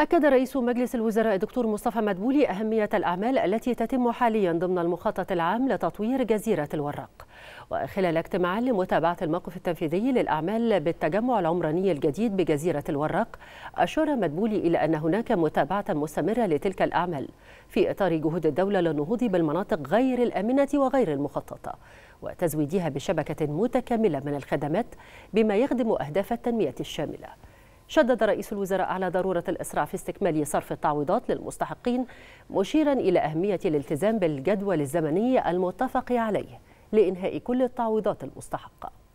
أكد رئيس مجلس الوزراء الدكتور مصطفى مدبولي أهمية الأعمال التي تتم حاليا ضمن المخطط العام لتطوير جزيرة الوراق وخلال اجتماع لمتابعة الموقف التنفيذي للأعمال بالتجمع العمراني الجديد بجزيرة الوراق أشار مدبولي إلى أن هناك متابعة مستمرة لتلك الأعمال في إطار جهود الدولة للنهوض بالمناطق غير الآمنة وغير المخططة وتزويدها بشبكة متكاملة من الخدمات بما يخدم أهداف التنمية الشاملة شدد رئيس الوزراء على ضرورة الإسراع في استكمال صرف التعويضات للمستحقين مشيرا إلى أهمية الالتزام بالجدول الزمني المتفق عليه لإنهاء كل التعويضات المستحقة